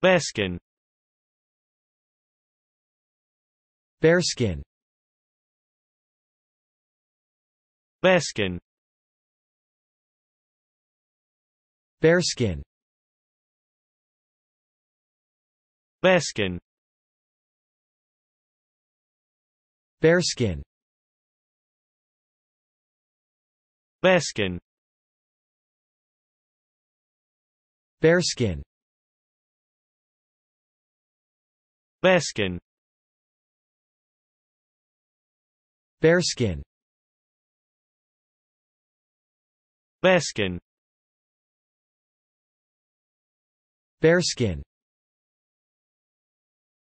Bearskin Bearskin Bearskin Bearskin Bearskin Bearskin Bearskin Bearskin Bearskin Bearskin Bearskin Bearskin